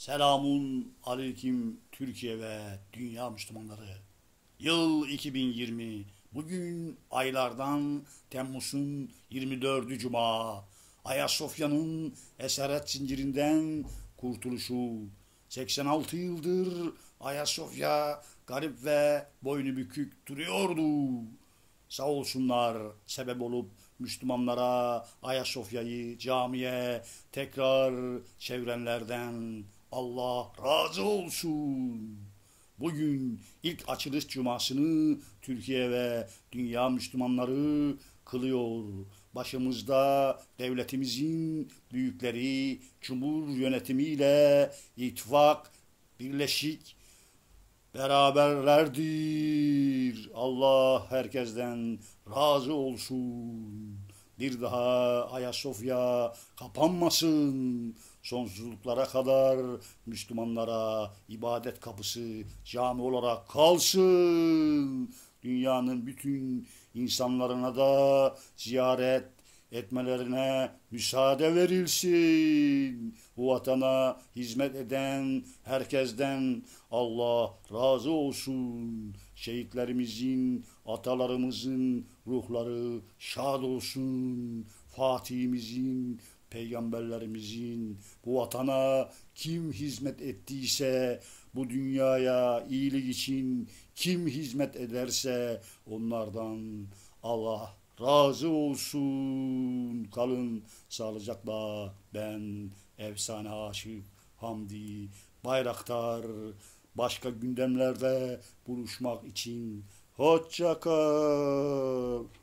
Selamun aleyküm Türkiye ve dünya Müslümanları. Yıl 2020. Bugün aylardan Temmuz'un 24. Cuma. Ayasofya'nın esaret zincirinden kurtuluşu. 86 yıldır Ayasofya garip ve boynu bükük duruyordu. Sağ olsunlar sebep olup Müslümanlara Ayasofya'yı camiye tekrar çevrenlerden Allah razı olsun. Bugün ilk açılış cumasını Türkiye ve dünya Müslümanları kılıyor. Başımızda devletimizin büyükleri cumhur yönetimiyle itfak, birleşik beraberlerdir. Allah herkesten razı olsun. Bir daha Ayasofya kapanmasın sonsuzluklara kadar Müslümanlara ibadet kapısı cami olarak kalsın. Dünyanın bütün insanlarına da ziyaret etmelerine müsaade verilsin. Bu vatana hizmet eden herkesten Allah razı olsun. Şehitlerimizin, atalarımızın ruhları şad olsun. Fatih'imizin, peygamberlerimizin bu vatana kim hizmet ettiyse bu dünyaya iyilik için kim hizmet ederse onlardan Allah razı olsun. Kalın sağlıcakla ben efsane aşık Hamdi Bayraktar başka gündemlerde buluşmak için hoşça kal.